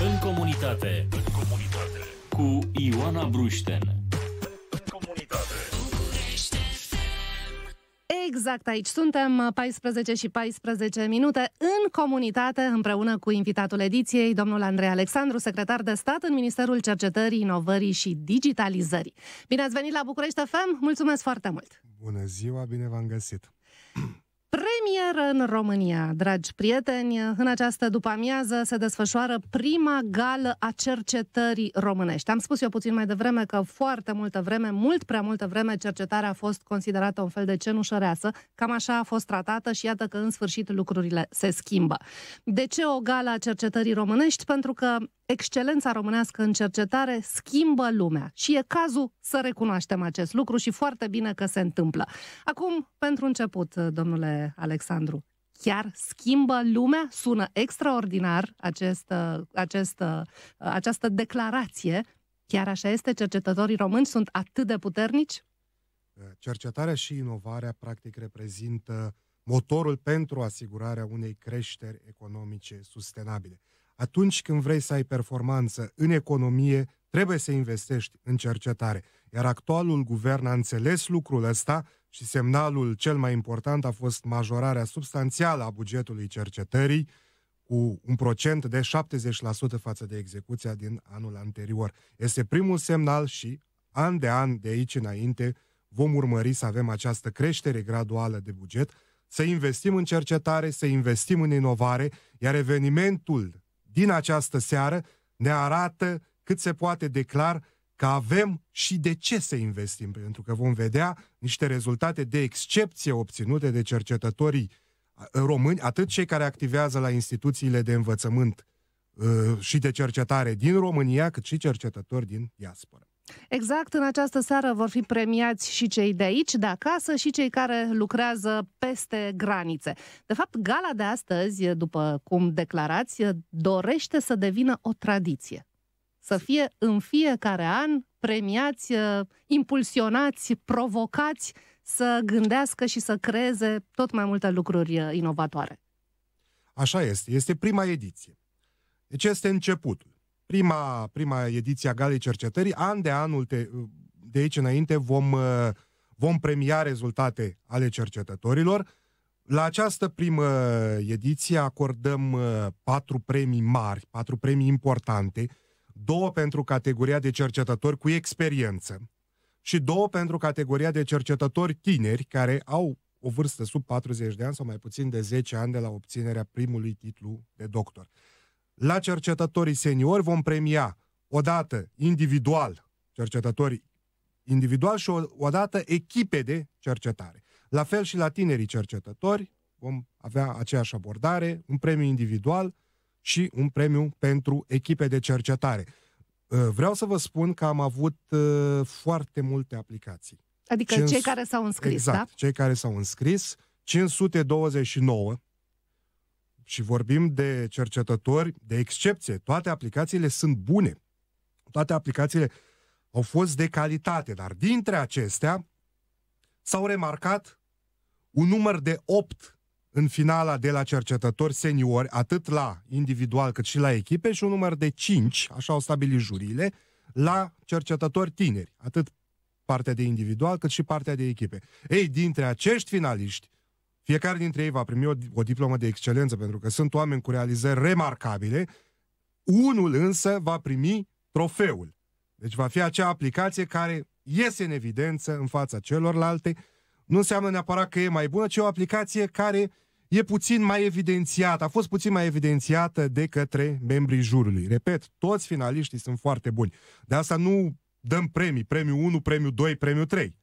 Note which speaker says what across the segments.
Speaker 1: În comunitate. În comunitate. Cu Ioana Brușten.
Speaker 2: Exact aici suntem, 14 și 14 minute, în comunitate, împreună cu invitatul ediției, domnul Andrei Alexandru, secretar de stat în Ministerul Cercetării, Inovării și Digitalizării. Bine ați venit la București FM, mulțumesc foarte mult!
Speaker 1: Bună ziua, bine v-am găsit!
Speaker 2: Premieră în România, dragi prieteni. În această după-amiază se desfășoară prima gală a cercetării românești. Am spus eu puțin mai devreme că foarte multă vreme, mult prea multă vreme, cercetarea a fost considerată un fel de cenușăreasă. Cam așa a fost tratată și iată că în sfârșit lucrurile se schimbă. De ce o gală a cercetării românești? Pentru că excelența românească în cercetare schimbă lumea și e cazul să recunoaștem acest lucru și foarte bine că se întâmplă. Acum, pentru început, domnule Alexandru, chiar schimbă lumea? Sună extraordinar acest, acest, această declarație. Chiar așa este? Cercetătorii români sunt atât de puternici?
Speaker 1: Cercetarea și inovarea, practic, reprezintă motorul pentru asigurarea unei creșteri economice sustenabile. Atunci când vrei să ai performanță în economie, trebuie să investești în cercetare. Iar actualul guvern a înțeles lucrul ăsta și semnalul cel mai important a fost majorarea substanțială a bugetului cercetării cu un procent de 70% față de execuția din anul anterior. Este primul semnal și an de an de aici înainte vom urmări să avem această creștere graduală de buget, să investim în cercetare, să investim în inovare, iar evenimentul din această seară ne arată cât se poate declar că avem și de ce să investim, pentru că vom vedea niște rezultate de excepție obținute de cercetătorii români, atât cei care activează la instituțiile de învățământ uh, și de cercetare din România, cât și cercetători din diaspora.
Speaker 2: Exact, în această seară vor fi premiați și cei de aici, de acasă, și cei care lucrează peste granițe. De fapt, gala de astăzi, după cum declarați, dorește să devină o tradiție. Să fie în fiecare an premiați, impulsionați, provocați să gândească și să creeze tot mai multe lucruri inovatoare.
Speaker 1: Așa este, este prima ediție. Deci este începutul prima, prima ediție a Galei Cercetării. An de anul, te, de aici înainte, vom, vom premia rezultate ale cercetătorilor. La această primă ediție acordăm patru premii mari, patru premii importante, două pentru categoria de cercetători cu experiență și două pentru categoria de cercetători tineri care au o vârstă sub 40 de ani sau mai puțin de 10 ani de la obținerea primului titlu de doctor. La cercetătorii seniori vom premia odată individual cercetătorii individual și odată echipe de cercetare. La fel și la tinerii cercetători vom avea aceeași abordare, un premiu individual și un premiu pentru echipe de cercetare. Uh, vreau să vă spun că am avut uh, foarte multe aplicații.
Speaker 2: Adică 5... cei care s-au înscris, da? exact,
Speaker 1: da? cei care s-au înscris, 529 și vorbim de cercetători de excepție. Toate aplicațiile sunt bune. Toate aplicațiile au fost de calitate, dar dintre acestea s-au remarcat un număr de 8 în finala de la cercetători seniori, atât la individual cât și la echipe, și un număr de 5, așa au stabilit juriile, la cercetători tineri, atât partea de individual cât și partea de echipe. Ei, dintre acești finaliști, fiecare dintre ei va primi o, o diplomă de excelență, pentru că sunt oameni cu realizări remarcabile. Unul însă va primi trofeul. Deci va fi acea aplicație care iese în evidență în fața celorlalte. Nu înseamnă neapărat că e mai bună, ci o aplicație care e puțin mai evidențiată, a fost puțin mai evidențiată de către membrii jurului. Repet, toți finaliștii sunt foarte buni. De asta nu dăm premii, premiul 1, premiul 2, premiul 3,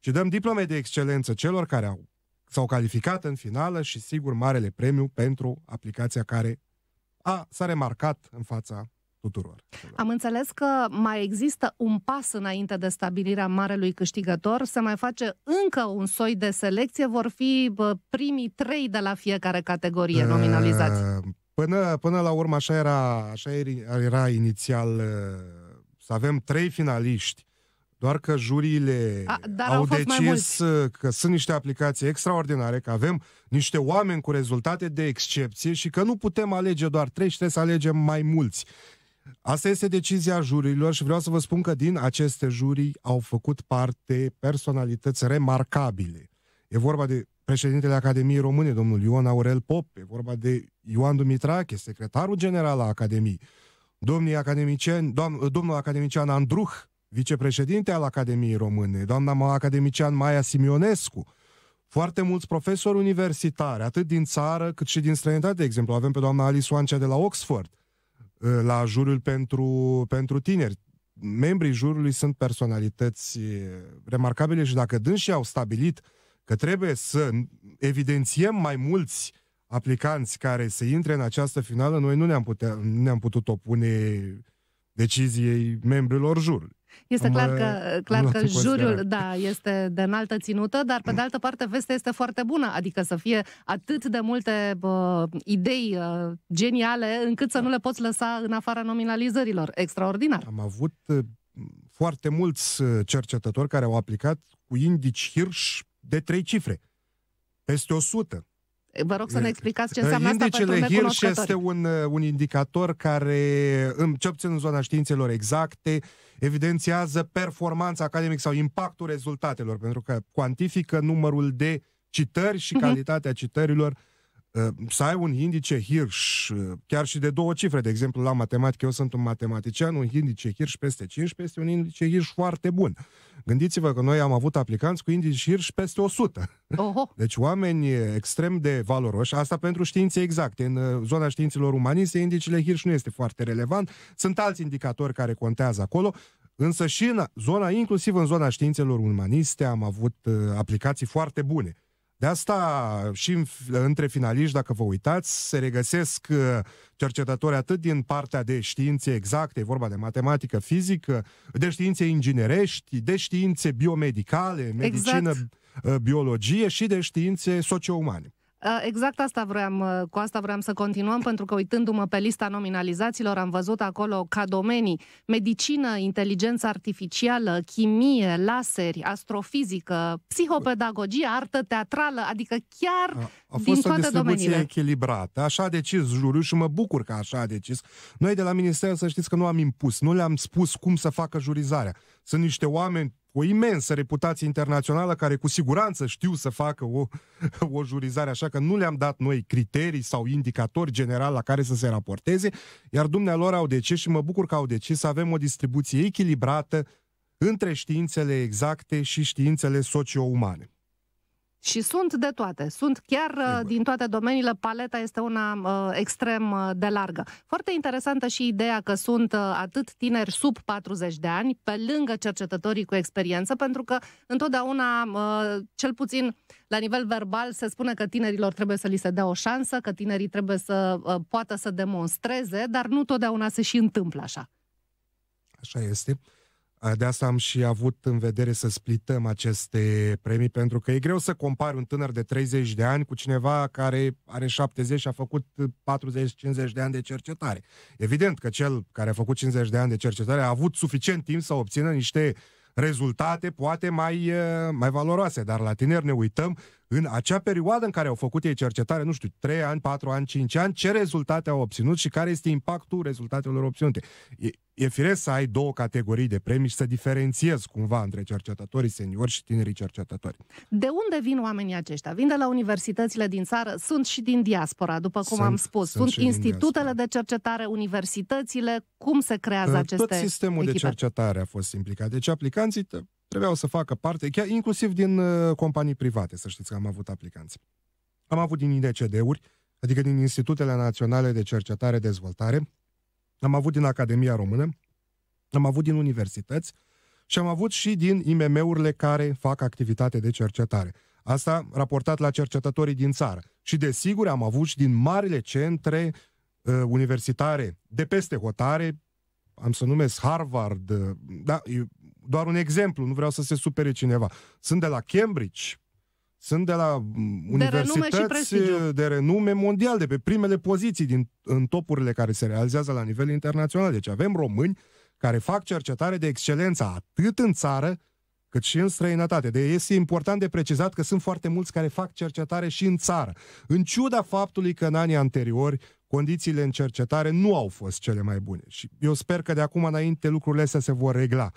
Speaker 1: ci dăm diplome de excelență celor care au s-au calificat în finală și sigur marele premiu pentru aplicația care a, s-a remarcat în fața tuturor.
Speaker 2: Am înțeles că mai există un pas înainte de stabilirea marelui câștigător, se mai face încă un soi de selecție, vor fi primii trei de la fiecare categorie nominalizați.
Speaker 1: Până, până la urmă așa era, așa era, era inițial să avem trei finaliști doar că juriile A, au, au decis că sunt niște aplicații extraordinare, că avem niște oameni cu rezultate de excepție și că nu putem alege doar trei și trebuie să alegem mai mulți. Asta este decizia jurilor și vreau să vă spun că din aceste jurii au făcut parte personalități remarcabile. E vorba de președintele Academiei Române, domnul Ion Aurel Pop, e vorba de Ioan Dumitrache, secretarul general al Academiei, domnul academician, domn, domnul academician Andruh, vicepreședinte al Academiei Române, doamna academician Maia Simionescu, foarte mulți profesori universitari, atât din țară cât și din străinătate, de exemplu. Avem pe doamna Alice Oancea de la Oxford, ă, la juriul pentru, pentru tineri. Membrii jurului sunt personalități remarcabile și dacă dânsii au stabilit că trebuie să evidențiem mai mulți aplicanți care să intre în această finală, noi nu ne-am, putea, ne-am putut opune deciziei membrilor jurului. Este clar uh, că, clar că juriul
Speaker 2: da, este de înaltă ținută, dar pe de altă parte vestea este foarte bună, adică să fie atât de multe bă, idei bă, uh, geniale încât să da. nu le poți lăsa în afara nominalizărilor. Extraordinar. Am
Speaker 1: avut uh, foarte mulți cercetători care au aplicat cu indici Hirș de trei cifre. Peste 100.
Speaker 2: Vă rog să ne explicați ce înseamnă Indicele asta pentru Hirsch este
Speaker 1: un, uh, un indicator care, în, um, ce puțin în zona științelor exacte, evidențiază performanța academică sau impactul rezultatelor, pentru că cuantifică numărul de citări și mhm. calitatea citărilor uh Uh, să ai un indice Hirsch, uh, chiar și de două cifre, de exemplu, la matematică, eu sunt un matematician, un indice Hirsch peste 15 este un indice Hirsch foarte bun. Gândiți-vă că noi am avut aplicanți cu indice Hirsch peste 100. Oho. Deci oameni uh, extrem de valoroși, asta pentru științe exacte. În zona științelor umaniste, indicele Hirsch nu este foarte relevant. Sunt alți indicatori care contează acolo. Însă și în zona, inclusiv în zona științelor umaniste, am avut aplicații foarte bune. De asta și în, între finaliști, dacă vă uitați, se regăsesc uh, cercetători atât din partea de științe exacte, e vorba de matematică, fizică, de științe inginerești, de științe biomedicale, medicină, exact. Uh, biologie și de științe socio-umane.
Speaker 2: Exact asta vreau, cu asta vreau să continuăm, pentru că uitându-mă pe lista nominalizațiilor, am văzut acolo ca domenii medicină, inteligență artificială, chimie, laseri, astrofizică, psihopedagogie, artă teatrală, adică chiar a, a din toate domeniile. o distribuție domeniile.
Speaker 1: echilibrată, așa a decis juriul și mă bucur că așa a decis. Noi de la minister să știți că nu am impus, nu le-am spus cum să facă jurizarea. Sunt niște oameni o imensă reputație internațională care cu siguranță știu să facă o, o jurizare, așa că nu le-am dat noi criterii sau indicatori general la care să se raporteze, iar dumnealor au decis și mă bucur că au decis să avem o distribuție echilibrată între științele exacte și științele socio-umane.
Speaker 2: Și sunt de toate. Sunt chiar uh, din toate domeniile. Paleta este una uh, extrem uh, de largă. Foarte interesantă și ideea că sunt uh, atât tineri sub 40 de ani, pe lângă cercetătorii cu experiență, pentru că întotdeauna, uh, cel puțin la nivel verbal, se spune că tinerilor trebuie să li se dea o șansă, că tinerii trebuie să uh, poată să demonstreze, dar nu totdeauna se și întâmplă așa.
Speaker 1: Așa este. De asta am și avut în vedere să splităm aceste premii, pentru că e greu să compari un tânăr de 30 de ani cu cineva care are 70 și a făcut 40-50 de ani de cercetare. Evident că cel care a făcut 50 de ani de cercetare a avut suficient timp să obțină niște rezultate poate mai, eh, mai valoroase, dar la tineri ne uităm în acea perioadă în care au făcut ei cercetare, nu știu, 3 ani, 4 ani, 5 ani, ce rezultate au obținut și care este impactul rezultatelor obținute. E, e firesc să ai două categorii de premii și să diferențiezi cumva între cercetătorii seniori și tinerii cercetători.
Speaker 2: De unde vin oamenii aceștia? Vin de la universitățile din țară, sunt și din diaspora, după cum sunt, am spus. Sunt, sunt institutele de cercetare, universitățile, cum se creează ă, aceste Tot sistemul echipe? de
Speaker 1: cercetare a fost implicat. Deci aplicanții Trebuiau să facă parte, chiar inclusiv din uh, companii private, să știți că am avut aplicanți. Am avut din IDCD-uri, adică din Institutele Naționale de Cercetare Dezvoltare, am avut din Academia Română, am avut din universități și am avut și din IMM-urile care fac activitate de cercetare. Asta raportat la cercetătorii din țară. Și desigur am avut și din marile centre uh, universitare de peste hotare, am să numesc Harvard, uh, da, doar un exemplu, nu vreau să se supere cineva. Sunt de la Cambridge, sunt de la universități de renume, de renume mondial, de pe primele poziții din, în topurile care se realizează la nivel internațional. Deci avem români care fac cercetare de excelență atât în țară cât și în străinătate. De este important de precizat că sunt foarte mulți care fac cercetare și în țară. În ciuda faptului că în anii anteriori condițiile în cercetare nu au fost cele mai bune. Și eu sper că de acum înainte lucrurile astea se vor regla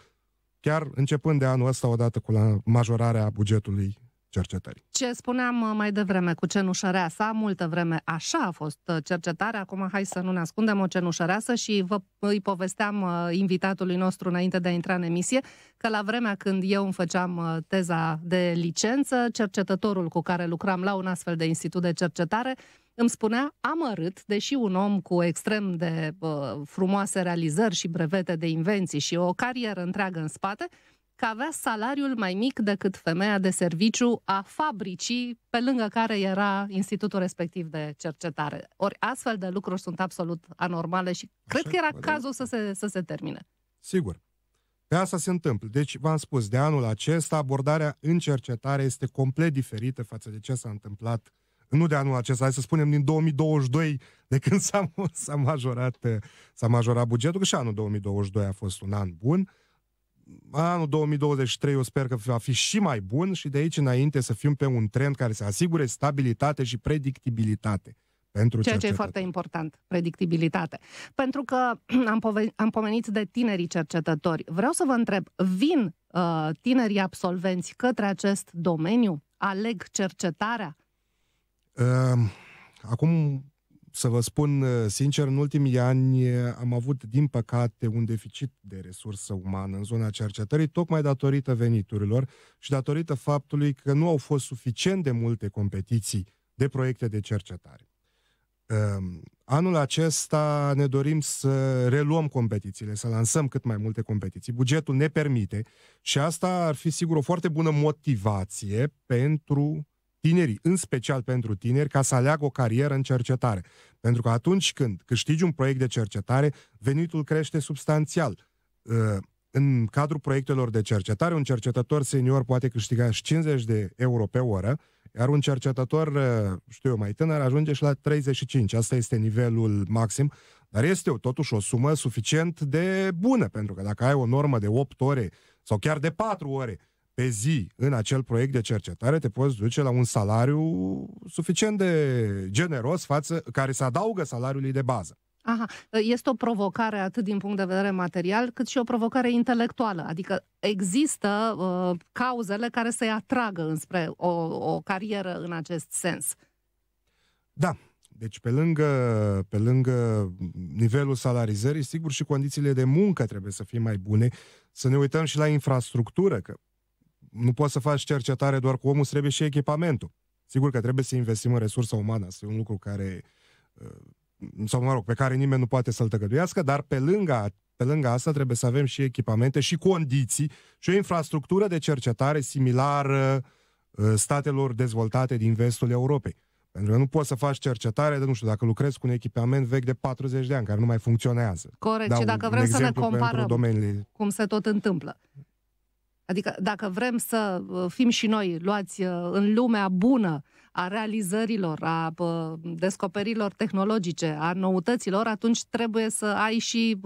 Speaker 1: chiar începând de anul ăsta odată cu la majorarea bugetului cercetării.
Speaker 2: Ce spuneam uh, mai devreme cu cenușăreasa, multă vreme așa a fost uh, cercetarea, acum hai să nu ne ascundem o cenușăreasă și vă, îi povesteam uh, invitatului nostru înainte de a intra în emisie că la vremea când eu îmi făceam teza de licență, cercetătorul cu care lucram la un astfel de institut de cercetare îmi spunea amărât, deși un om cu extrem de uh, frumoase realizări și brevete de invenții și o carieră întreagă în spate, că avea salariul mai mic decât femeia de serviciu a fabricii pe lângă care era institutul respectiv de cercetare. Ori astfel de lucruri sunt absolut anormale și cred că era cazul să se, să se termine.
Speaker 1: Sigur. Pe asta se întâmplă. Deci, v-am spus, de anul acesta abordarea în cercetare este complet diferită față de ce s-a întâmplat uh, nu de anul acesta, hai să spunem din 2022, de când s-a, s-a, majorat, eh, s-a majorat bugetul, că și anul 2022 a fost un an bun. Anul 2023 eu sper că va fi și mai bun și de aici înainte să fim pe un trend care să asigure stabilitate și predictibilitate pentru Ceea ce e foarte
Speaker 2: important, predictibilitate. Pentru că am, pove- am pomenit de tinerii cercetători. Vreau să vă întreb, vin uh, tinerii absolvenți către acest domeniu? Aleg cercetarea?
Speaker 1: Ehm, acum, să vă spun eh, sincer, în ultimii ani eh, am avut, din păcate, un deficit de resursă umană în zona cercetării, tocmai datorită veniturilor și datorită faptului că nu au fost suficient de multe competiții de proiecte de cercetare. Ehm, anul acesta ne dorim să reluăm competițiile, să lansăm cât mai multe competiții. Bugetul ne permite și asta ar fi sigur o foarte bună motivație pentru tinerii, în special pentru tineri, ca să aleagă o carieră în cercetare. Pentru că atunci când câștigi un proiect de cercetare, venitul crește substanțial. Uh, în cadrul proiectelor de cercetare, un cercetător senior poate câștiga și 50 de euro pe oră, iar un cercetător, uh, știu eu, mai tânăr, ajunge și la 35. Asta este nivelul maxim, dar este totuși o sumă suficient de bună, pentru că dacă ai o normă de 8 ore sau chiar de 4 ore, pe zi în acel proiect de cercetare, te poți duce la un salariu suficient de generos față, care se adaugă salariului de bază.
Speaker 2: Aha, este o provocare atât din punct de vedere material, cât și o provocare intelectuală. Adică există uh, cauzele care să-i atragă înspre o, o carieră în acest sens.
Speaker 1: Da. Deci pe lângă, pe lângă nivelul salarizării, sigur și condițiile de muncă trebuie să fie mai bune, să ne uităm și la infrastructură, că nu poți să faci cercetare doar cu omul, trebuie și echipamentul. Sigur că trebuie să investim în resursa umană, asta e un lucru care, uh, sau mă rog, pe care nimeni nu poate să-l tăgăduiască, dar pe lângă, pe lângă asta trebuie să avem și echipamente și condiții și o infrastructură de cercetare similară uh, statelor dezvoltate din vestul Europei. Pentru că nu poți să faci cercetare, de nu știu, dacă lucrezi cu un echipament vechi de 40 de ani, care nu mai funcționează. Corect, Dau și dacă vrem să ne comparăm
Speaker 2: cum se tot întâmplă. Adică dacă vrem să uh, fim și noi luați uh, în lumea bună a realizărilor, a uh, descoperirilor tehnologice, a noutăților, atunci trebuie să ai și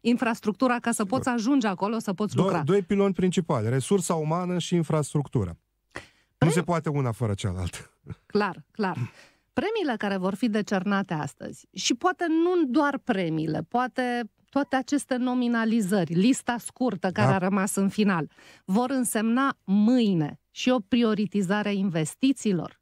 Speaker 2: infrastructura ca să poți ajunge acolo, să poți Do- lucra.
Speaker 1: Doi piloni principali, resursa umană și infrastructura. Pre... Nu se poate una fără cealaltă.
Speaker 2: Clar, clar. Premiile care vor fi decernate astăzi, și poate nu doar premiile, poate toate aceste nominalizări, lista scurtă care da. a rămas în final, vor însemna mâine și o prioritizare a investițiilor?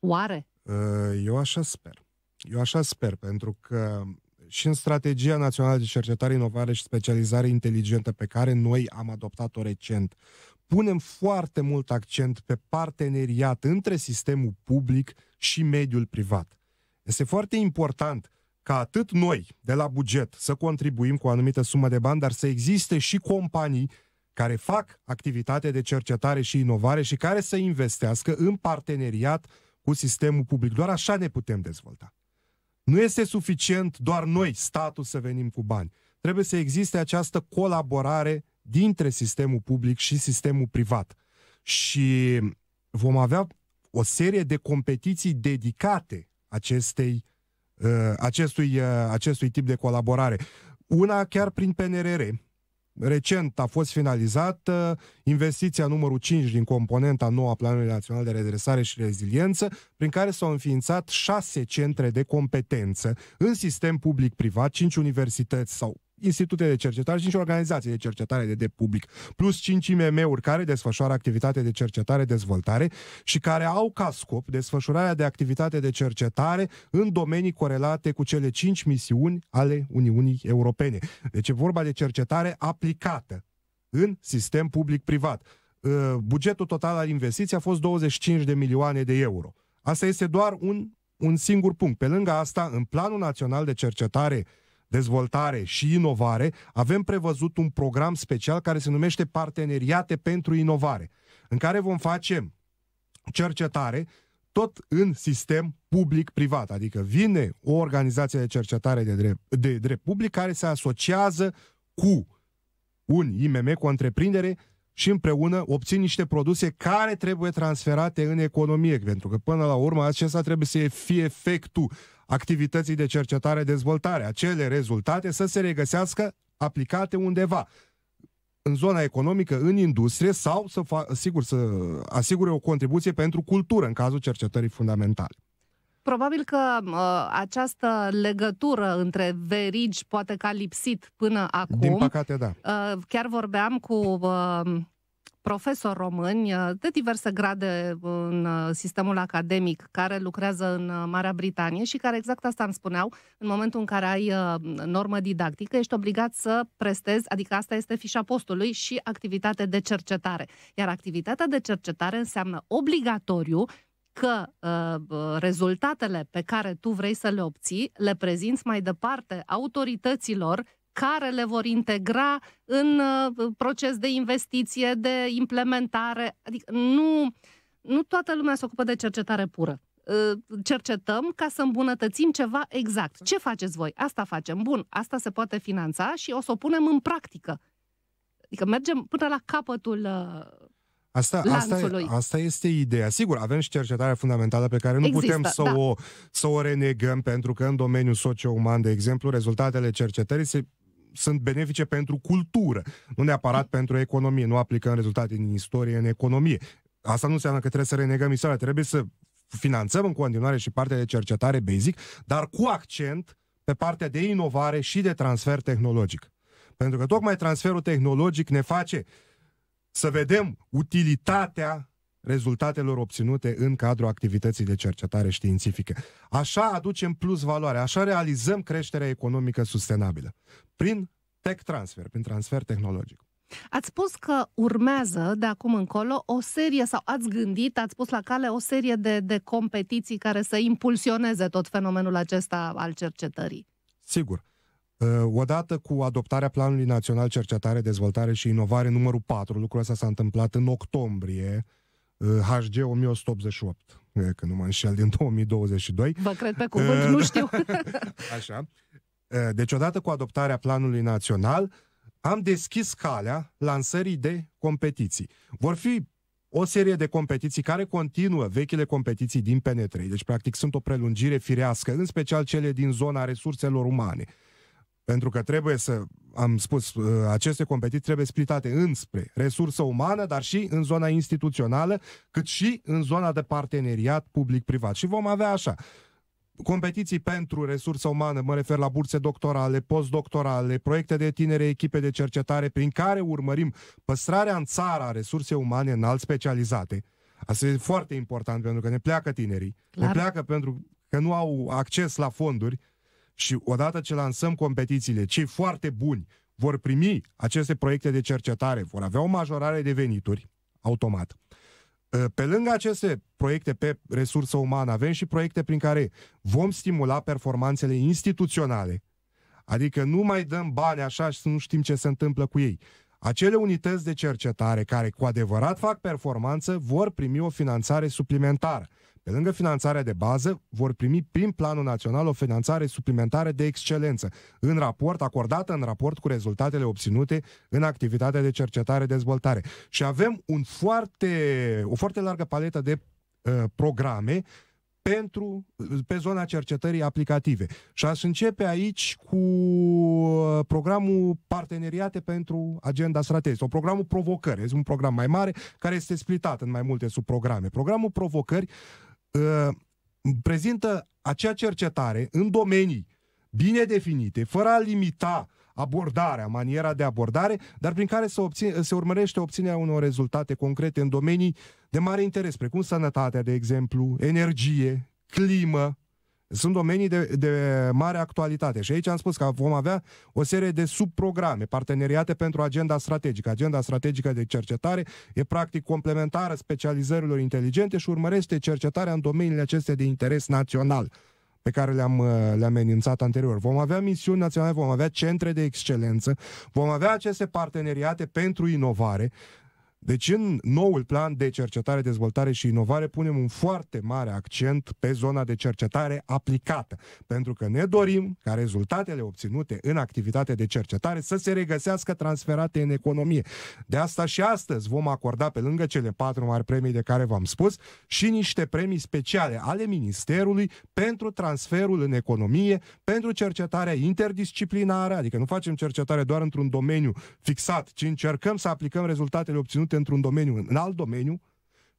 Speaker 2: Oare?
Speaker 1: Ă, eu așa sper. Eu așa sper, pentru că și în strategia națională de cercetare, inovare și specializare inteligentă pe care noi am adoptat-o recent, punem foarte mult accent pe parteneriat între sistemul public și mediul privat. Este foarte important ca atât noi, de la buget, să contribuim cu o anumită sumă de bani, dar să existe și companii care fac activitate de cercetare și inovare și care să investească în parteneriat cu sistemul public. Doar așa ne putem dezvolta. Nu este suficient doar noi, statul, să venim cu bani. Trebuie să existe această colaborare dintre sistemul public și sistemul privat. Și vom avea o serie de competiții dedicate acestei Uh, acestui, uh, acestui tip de colaborare. Una chiar prin PNRR. Recent a fost finalizată uh, investiția numărul 5 din componenta nouă Planului Național de Redresare și Reziliență, prin care s-au înființat șase centre de competență în sistem public-privat, cinci universități sau institute de cercetare, 5 organizații de cercetare de, de public, plus 5 IMM-uri care desfășoară activitate de cercetare-dezvoltare și care au ca scop desfășurarea de activitate de cercetare în domenii corelate cu cele 5 misiuni ale Uniunii Europene. Deci e vorba de cercetare aplicată în sistem public-privat. Uh, bugetul total al investiției a fost 25 de milioane de euro. Asta este doar un, un singur punct. Pe lângă asta, în Planul Național de Cercetare uh, dezvoltare și inovare, avem prevăzut un program special care se numește Parteneriate pentru Inovare, în care vom face cercetare tot în sistem public-privat, adică vine o organizație de cercetare de drept, de drept public care se asociază cu un IMM, cu o întreprindere și împreună obțin niște produse care trebuie transferate în economie, pentru că până la urmă acesta trebuie să fie efectul activității de cercetare-dezvoltare. Acele rezultate să se regăsească aplicate undeva în zona economică, în industrie sau să, fa- sigur, să asigure o contribuție pentru cultură în cazul cercetării fundamentale.
Speaker 2: Probabil că uh, această legătură între verigi poate că a lipsit până acum. Din păcate, da. Uh, chiar vorbeam cu uh, profesori români uh, de diverse grade uh, în uh, sistemul academic care lucrează în Marea Britanie și care exact asta îmi spuneau, în momentul în care ai normă didactică, ești obligat să prestezi, adică asta este fișa postului și activitate de cercetare. Iar activitatea de cercetare înseamnă obligatoriu că uh, rezultatele pe care tu vrei să le obții le prezinți mai departe autorităților care le vor integra în uh, proces de investiție, de implementare. Adică nu, nu toată lumea se ocupă de cercetare pură uh, cercetăm ca să îmbunătățim ceva exact. Ce faceți voi? Asta facem. Bun, asta se poate finanța și o să o punem în practică. Adică mergem până la capătul uh,
Speaker 1: Asta, asta, asta este ideea. Sigur, avem și cercetarea fundamentală pe care nu Există, putem să, da. o, să o renegăm, pentru că în domeniul socio-uman, de exemplu, rezultatele cercetării se sunt benefice pentru cultură, nu neapărat pentru economie. Nu aplicăm rezultate din istorie în economie. Asta nu înseamnă că trebuie să renegăm istoria, trebuie să finanțăm în continuare și partea de cercetare basic, dar cu accent pe partea de inovare și de transfer tehnologic. Pentru că tocmai transferul tehnologic ne face să vedem utilitatea rezultatelor obținute în cadrul activității de cercetare științifică. Așa aducem plus valoare, așa realizăm creșterea economică sustenabilă, prin tech transfer, prin transfer tehnologic.
Speaker 2: Ați spus că urmează de acum încolo o serie, sau ați gândit, ați pus la cale o serie de, de competiții care să impulsioneze tot fenomenul acesta al cercetării.
Speaker 1: Sigur. Ă, odată cu adoptarea Planului Național Cercetare, Dezvoltare și Inovare numărul 4, lucrul ăsta s-a întâmplat în octombrie HG eh, 1188, că nu mă înșel, din 2022. Vă
Speaker 2: cred pe cuvânt, nu eh, știu.
Speaker 1: Așa. Eh, deci, odată cu adoptarea planului național, am deschis calea lansării de competiții. Vor fi o serie de competiții care continuă vechile competiții din PN3, deci practic sunt o prelungire firească, în special cele din zona resurselor umane. Pentru că trebuie să, am spus, uh, aceste competiții trebuie splitate înspre resursă umană, dar și în zona instituțională, cât și în zona de parteneriat public-privat. Și vom avea așa, competiții pentru resursă umană, mă refer la burse doctorale, postdoctorale, proiecte de tinere, echipe de cercetare, prin care urmărim păstrarea în țara a resurse umane înalt specializate. Asta e foarte important pentru că ne pleacă tinerii, Clar. ne pleacă pentru că nu au acces la fonduri, și odată ce lansăm competițiile, cei foarte buni vor primi aceste proiecte de cercetare, vor avea o majorare de venituri, automat. Ă, pe lângă aceste proiecte pe resursă umană, avem și proiecte prin care vom stimula performanțele instituționale, adică nu mai dăm bani așa și să nu știm ce se întâmplă cu ei. Acele unități de cercetare care cu adevărat fac performanță vor primi o finanțare suplimentară. Pe lângă finanțarea de bază, vor primi prin Planul Național o finanțare suplimentară de excelență, în raport, acordată în raport cu rezultatele obținute în activitatea de cercetare-dezvoltare. Și avem un foarte, o foarte largă paletă de uh, programe pentru, uh, pe zona cercetării aplicative. Și aș începe aici cu uh, programul Parteneriate pentru Agenda Strategică, o programul Provocări. Este un program mai mare care este splitat în mai multe subprograme. Programul Provocări Uh, prezintă acea cercetare în domenii bine definite, fără a limita abordarea, maniera de abordare, dar prin care se, obține, se urmărește obținerea unor rezultate concrete în domenii de mare interes, precum sănătatea, de exemplu, energie, climă, sunt domenii de, de mare actualitate. Și aici am spus că vom avea o serie de subprograme, parteneriate pentru agenda strategică. Agenda strategică de cercetare e practic complementară specializărilor inteligente și urmărește cercetarea în domeniile acestea de interes național pe care le-am, uh, le-am amenințat anterior. Vom avea misiuni naționale, vom avea centre de excelență, vom avea aceste parteneriate pentru inovare, deci în noul plan de cercetare, dezvoltare și inovare punem un foarte mare accent pe zona de cercetare aplicată, pentru că ne dorim ca rezultatele obținute în activitatea de cercetare să se regăsească transferate în economie. De asta și astăzi vom acorda pe lângă cele patru mari premii de care v-am spus și niște premii speciale ale Ministerului pentru transferul în economie, pentru cercetarea interdisciplinară, adică nu facem cercetare doar într-un domeniu fixat, ci încercăm să aplicăm rezultatele obținute făcute într-un domeniu, în alt domeniu,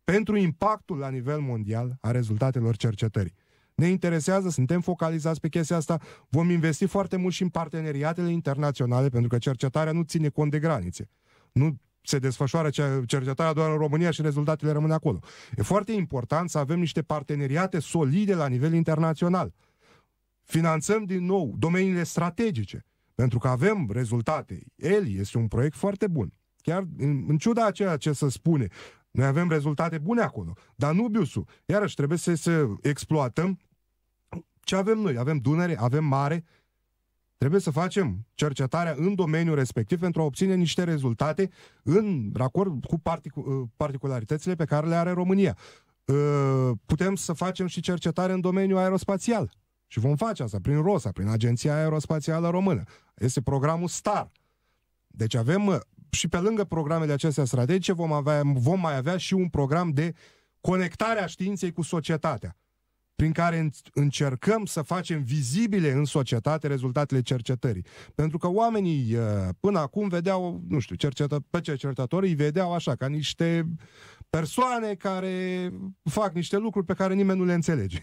Speaker 1: pentru impactul la nivel mondial a rezultatelor cercetării. Ne interesează, suntem focalizați pe chestia asta, vom investi foarte mult și în parteneriatele internaționale, pentru că cercetarea nu ține cont de granițe. Nu se desfășoară cercetarea doar în România și rezultatele rămân acolo. E foarte important să avem niște parteneriate solide la nivel internațional. Finanțăm din nou domeniile strategice, pentru că avem rezultate. El este un proiect foarte bun. Chiar în, în ciuda a ceea ce se spune, noi avem rezultate bune acolo. Danubiusul, iarăși trebuie să, să exploatăm ce avem noi. Avem Dunăre, avem Mare, Trebuie să facem cercetarea în domeniul respectiv pentru a obține niște rezultate în racord cu particu- uh, particularitățile pe care le are România. Uh, putem să facem și cercetare în domeniul aerospațial. Și vom face asta prin ROSA, prin Agenția Aerospațială Română. Este programul STAR. Deci avem uh, și pe lângă programele acestea strategice vom, avea, vom mai avea și un program de conectare a științei cu societatea prin care încercăm să facem vizibile în societate rezultatele cercetării. Pentru că oamenii uh, până acum vedeau, nu știu, cercetă, pe cercetători îi vedeau așa, ca niște persoane care fac niște lucruri pe care nimeni nu le înțelege.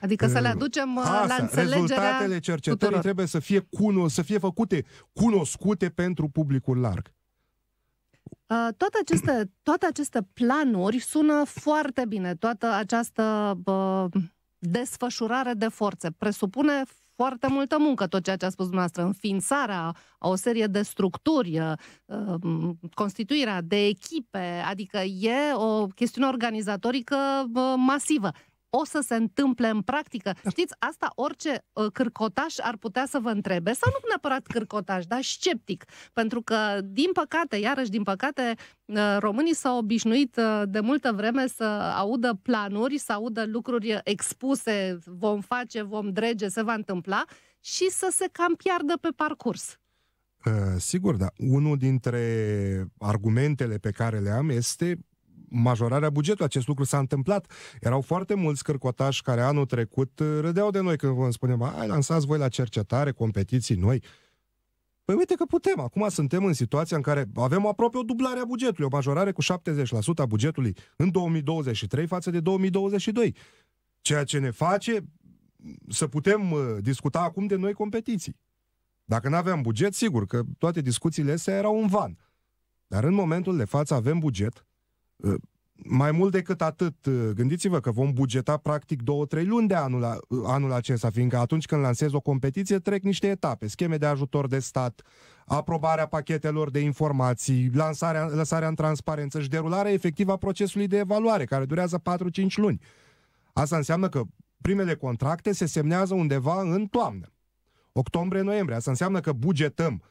Speaker 2: Adică să le uh, aducem uh, Asta, la înțelegerea Rezultatele
Speaker 1: cercetării tuturor. trebuie să fie, cuno, să fie făcute cunoscute pentru publicul larg.
Speaker 2: Ă, toate aceste, toate aceste planuri sună foarte bine. Toată această bă, desfășurare de forțe presupune foarte multă muncă, tot ceea ce a spus dumneavoastră, înființarea a o serie de structuri, ă, ă, constituirea de echipe, adică e o chestiune organizatorică masivă o să se întâmple în practică. Știți, asta orice uh, cârcotaș ar putea să vă întrebe, sau nu neapărat cârcotaș, dar sceptic. Pentru că, din păcate, iarăși, din păcate, uh, românii s-au obișnuit uh, de multă vreme să audă planuri, să audă lucruri expuse, vom face, vom drege, se va întâmpla, și să se cam piardă pe parcurs.
Speaker 1: Sigur, da. Unul dintre argumentele pe care le am este majorarea bugetului. Acest lucru s-a întâmplat. Erau foarte mulți cărcotași care anul trecut uh, râdeau de noi când vă spunem, ai lansați voi la cercetare, competiții noi. Păi uite că putem. Acum suntem în situația în care avem aproape o dublare a bugetului, o majorare cu 70% a bugetului în 2023 față de 2022. Ceea ce ne face să putem uh, discuta acum de noi competiții. Dacă nu aveam buget, sigur că toate discuțiile astea erau un van. Dar în momentul de față avem buget, Ă, mai mult decât atât, ă, gândiți-vă că vom bugeta practic două-trei luni de anul, anul acesta, fiindcă atunci când lansez o competiție trec niște etape, scheme de ajutor de stat, aprobarea pachetelor de informații, lansarea, lăsarea în transparență și derularea efectivă a procesului de evaluare, care durează 4-5 luni. Asta înseamnă că primele contracte se semnează undeva în toamnă, octombrie-noiembrie. Asta înseamnă că bugetăm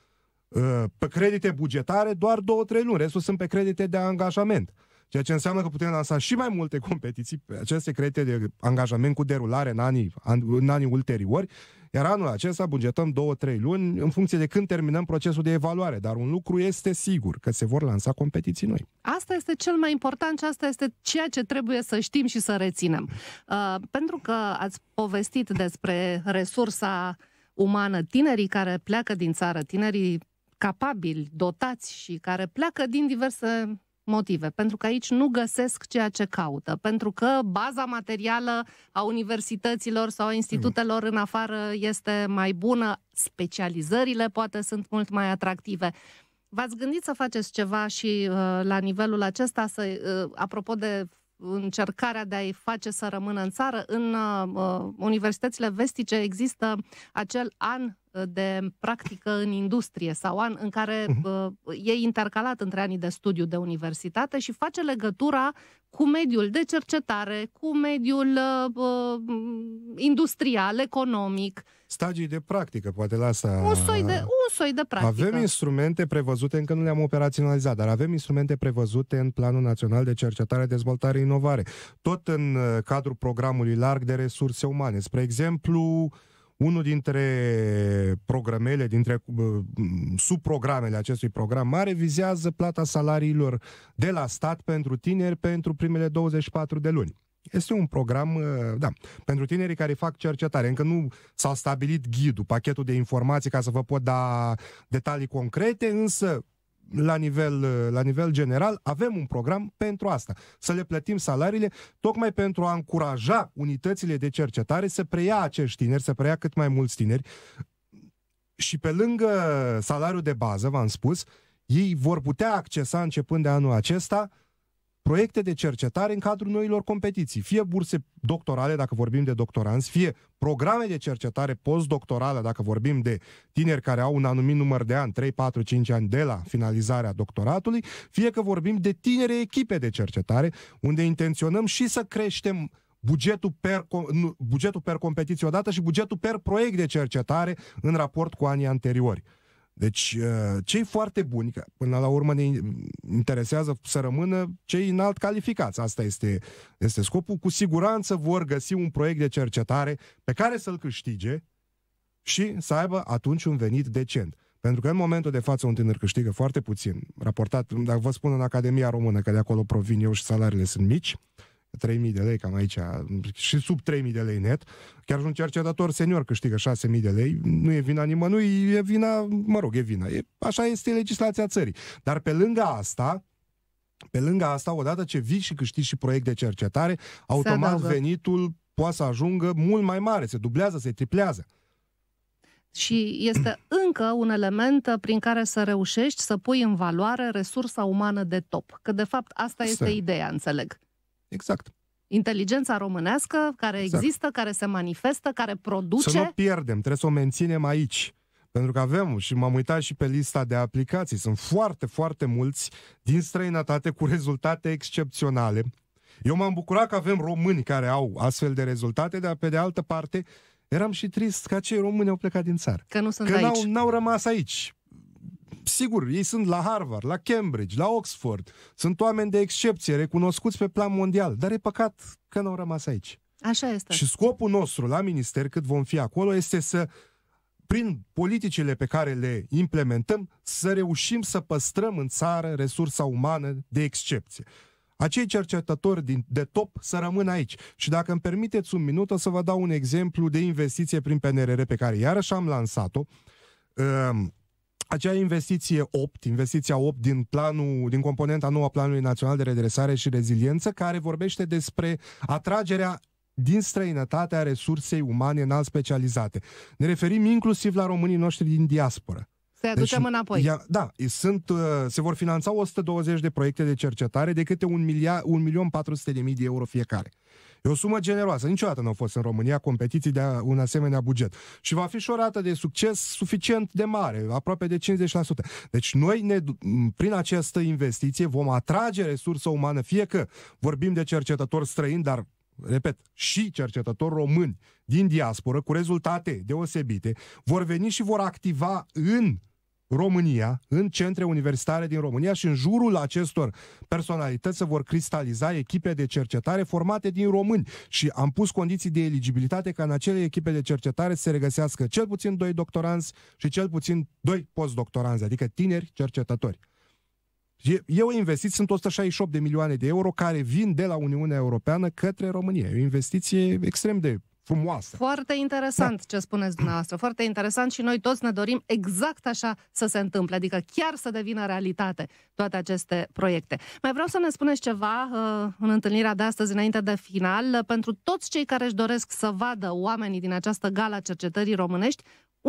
Speaker 1: uh, pe credite bugetare doar 2-3 luni, restul sunt pe credite de angajament ceea ce înseamnă că putem lansa și mai multe competiții pe aceste credite de angajament cu derulare în anii, în anii ulteriori, iar anul acesta bugetăm 2-3 luni în funcție de când terminăm procesul de evaluare, dar un lucru este sigur, că se vor lansa competiții noi.
Speaker 2: Asta este cel mai important și asta este ceea ce trebuie să știm și să reținem. Uh, pentru că ați povestit despre resursa umană, tinerii care pleacă din țară, tinerii capabili, dotați și care pleacă din diverse motive. Pentru că aici nu găsesc ceea ce caută. Pentru că baza materială a universităților sau a institutelor în afară este mai bună, specializările poate sunt mult mai atractive. V-ați gândit să faceți ceva și uh, la nivelul acesta, să, uh, apropo de încercarea de a-i face să rămână în țară. În uh, uh universitățile vestice există acel an Uh, de practică în industrie sau an în care mhm. uh e intercalat între anii de studiu de universitate și face legătura cu mediul de cercetare, cu mediul uh, uh industrial, economic.
Speaker 1: Stagii de practică, poate la asta. Un soi de,
Speaker 2: un soi de practică. Avem
Speaker 1: instrumente prevăzute, încă nu le-am operaționalizat, dar avem instrumente prevăzute în Planul Național de Cercetare, Dezvoltare, Inovare. Tot în uh, cadrul programului larg de resurse umane. Spre exemplu, uh, unul dintre programele, dintre uh, subprogramele acestui program mare vizează plata salariilor de la stat pentru tineri pentru primele 24 de luni. Este un program, uh, da, pentru tinerii care fac cercetare. Încă nu s-a stabilit ghidul, pachetul de informații ca să vă pot da detalii concrete, însă la nivel, uh, la nivel general, avem un program pentru asta. Să le plătim salariile, tocmai pentru a încuraja unitățile de cercetare să preia acești tineri, să preia cât mai mulți tineri. Și pe lângă salariul de bază, v-am spus, ei vor putea accesa începând de anul acesta uh, proiecte de cercetare în cadrul noilor competiții, fie burse doctorale, dacă vorbim de doctoranți, fie programe de cercetare postdoctorală, dacă vorbim de tineri care au un anumit număr de ani, 3, 4, 5 ani de la finalizarea doctoratului, fie că vorbim de tinere echipe de cercetare, unde intenționăm și să creștem bugetul per, bugetul per competiție odată și bugetul per proiect de cercetare în raport cu anii anteriori. Deci, uh, cei foarte buni, că până la urmă ne interesează să rămână cei înalt calificați. Asta este, este scopul. Cu siguranță vor găsi un proiect de cercetare pe care să-l câștige și să aibă atunci un venit decent. Pentru că în momentul de față un tânăr câștigă foarte puțin, raportat, dacă vă spun în Academia Română, că de acolo provin eu și salariile sunt mici, uh, 3.000 de lei, cam aici, și sub 3.000 de lei net. Chiar și un cercetător senior câștigă 6.000 de lei. Nu e vina nimănui, e vina, mă rog, e vina. E, așa este legislația țării. Dar pe lângă asta, pe lângă asta, odată ce vii și câștigi și proiect de cercetare, automat venitul poate să ajungă mult mai mare, se dublează, se triplează.
Speaker 2: Și este încă un element prin care să reușești să pui în valoare resursa umană de top. Că, de fapt, asta este Stă. ideea, înțeleg. Exact. Inteligența românească care exact. există, care se manifestă, care produce... Să nu
Speaker 1: pierdem, trebuie să o menținem aici. Pentru că avem, și m-am uitat și pe lista de aplicații, sunt foarte, foarte mulți din străinătate cu rezultate excepționale. Eu m-am bucurat că avem români care au astfel de rezultate, dar pe de altă parte eram și trist că acei români au plecat din țară.
Speaker 2: Că nu sunt că aici. N-au,
Speaker 1: n-au rămas aici sigur, ei sunt la Harvard, la Cambridge, la Oxford, sunt oameni de excepție, recunoscuți pe plan mondial, dar e păcat că nu au rămas aici. Așa este. Și scopul nostru la minister, cât vom fi acolo, este să prin politicile pe care le implementăm, să reușim să păstrăm în țară resursa umană de excepție. Acei cercetători din, de top să rămână aici. Și dacă îmi permiteți un minut, o să vă dau un exemplu de investiție prin PNRR pe care iarăși am lansat-o. Uh, acea investiție 8, investiția 8 din planul, din componenta nouă a Planului Național de Redresare și Reziliență, care vorbește despre atragerea din străinătate a resursei umane alt specializate. Ne referim inclusiv la românii noștri din diaspora.
Speaker 2: Să-i deci, aducem deci, înapoi. Ia,
Speaker 1: da, sunt, uh, se vor finanța 120 de proiecte de cercetare de câte 1.400.000 milion de mii de euro fiecare. E o sumă generoasă. Niciodată nu au fost în România competiții de un asemenea buget. Și va fi și o rată de succes suficient de mare, aproape de 50%. Deci noi, ne, prin această investiție, vom atrage resursă umană, fie că vorbim de cercetători străini, dar repet, și cercetători români din diasporă, cu rezultate deosebite, vor veni și vor activa în România, în centre universitare din România și în jurul acestor personalități se vor cristaliza echipe de cercetare formate din români și am pus condiții de eligibilitate ca în acele echipe de cercetare să se regăsească cel puțin doi doctoranți și cel puțin doi postdoctoranți, adică tineri cercetători. Eu investit, sunt 168 de milioane de euro care vin de la Uniunea Europeană către România. E o investiție extrem de frumoasă.
Speaker 2: Foarte interesant da. ce spuneți dumneavoastră, foarte interesant și noi toți ne dorim exact așa să se întâmple, adică chiar să devină realitate toate aceste proiecte. Mai vreau să ne spuneți ceva uh, în întâlnirea de astăzi, înainte de final, pentru toți cei care își doresc să vadă oamenii din această gala cercetării românești,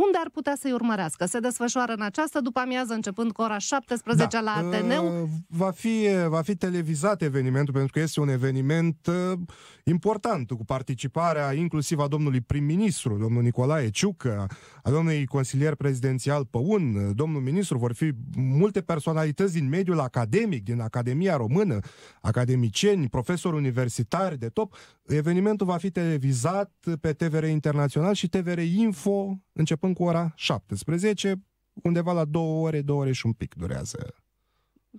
Speaker 2: unde ar putea să-i urmărească. Se desfășoară în această după amiază, începând cu ora 17 da. la uh, Ateneu.
Speaker 1: Va fi, va fi televizat evenimentul, pentru că este un eveniment uh, important, cu participarea inclusiv a domnului prim-ministru, domnul Nicolae Ciucă, a domnului consilier prezidențial Păun, domnul ministru, vor fi multe personalități din mediul academic, din Academia Română, academicieni, profesori universitari de top. Evenimentul va fi televizat pe TVR Internațional și TVR Info începând începând cu ora 17, undeva la două ore, două ore și un pic durează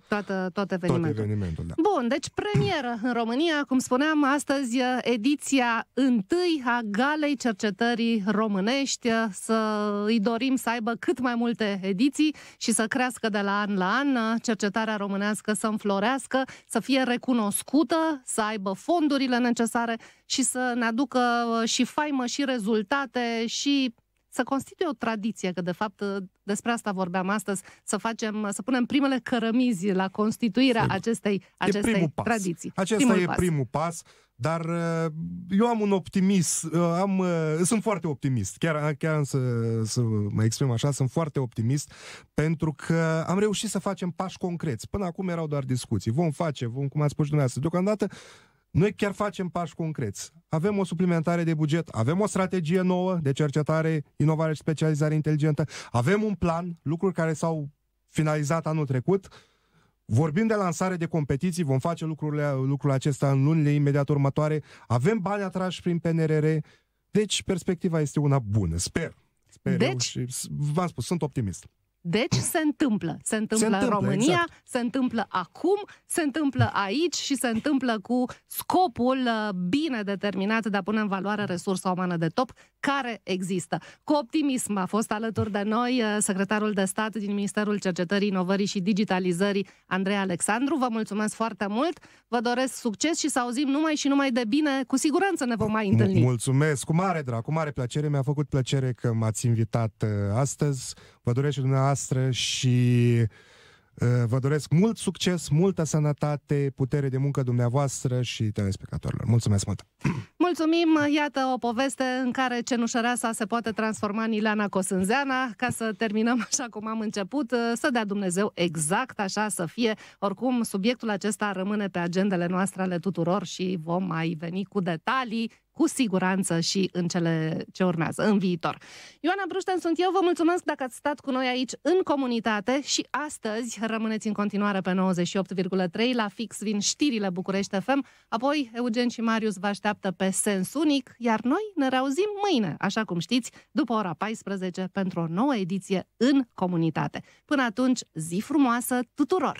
Speaker 2: toată, tot evenimentul. Tot evenimentul da. Bun, deci premieră în România, cum spuneam, astăzi ediția întâi a Galei Cercetării Românești. Să îi dorim să aibă cât mai multe ediții și să crească de la an la an, cercetarea românească să înflorească, să fie recunoscută, să aibă fondurile necesare și să ne aducă și faimă și rezultate și să constituie o tradiție, că de fapt ă, despre asta vorbeam astăzi, să facem, să punem primele cărămizi la constituirea Sigur. acestei, acestei tradiții. tradiții. Acesta primul e pas.
Speaker 1: primul pas, dar ă, eu am un optimist, ă, am, sunt foarte optimist, chiar, chiar am să, să mă exprim așa, sunt foarte optimist, pentru că am reușit să facem pași concreți. Până acum erau doar discuții. Vom face, vom, cum ați spus dumneavoastră, deocamdată noi chiar facem pași concreți. Avem o suplimentare de buget, avem o strategie nouă de cercetare, inovare și specializare inteligentă, avem un plan, lucruri care s-au finalizat anul trecut. Vorbim de lansare de competiții, vom face lucrurile, lucrul acesta în lunile imediat următoare. Avem bani atrași prin PNRR, deci perspectiva este una bună, sper. Sper deci, eu și v-am spus, sunt optimist.
Speaker 2: Deci se întâmplă. Se întâmplă, se întâmplă în România, exact. se întâmplă acum, se întâmplă aici și se întâmplă cu scopul uh, bine determinat de a pune în valoare resursa umană de top care există. Cu optimism a fost alături de noi uh, secretarul de stat din Ministerul Cercetării, Inovării și Digitalizării, Andrei Alexandru. Vă mulțumesc foarte mult, vă doresc succes și să auzim numai și numai de bine. Cu siguranță ne vom mai întâlni.
Speaker 1: Mulțumesc, cu mare drag, cu mare plăcere. Mi-a făcut plăcere că m-ați invitat uh, astăzi. Vă doresc și dumneavoastră și uh, vă doresc mult succes, multă sănătate, putere de muncă dumneavoastră și telespectatorilor. Mulțumesc mult!
Speaker 2: Mulțumim! Iată o poveste în care cenușăreasa se poate transforma în Ileana Cosânzeana, ca să terminăm așa cum am început, uh, să dea Dumnezeu exact așa să fie. Oricum, subiectul acesta rămâne pe agendele noastre ale tuturor și vom mai veni cu detalii cu siguranță și în cele ce urmează, în viitor. Ioana Brușten sunt eu, vă mulțumesc dacă ați stat cu noi aici în comunitate și astăzi rămâneți în continuare pe 98,3, la fix vin știrile București FM, apoi Eugen și Marius vă așteaptă pe Sens Unic, iar noi ne reauzim mâine, așa cum știți, după ora 14 pentru o nouă ediție în comunitate. Până atunci, zi frumoasă tuturor!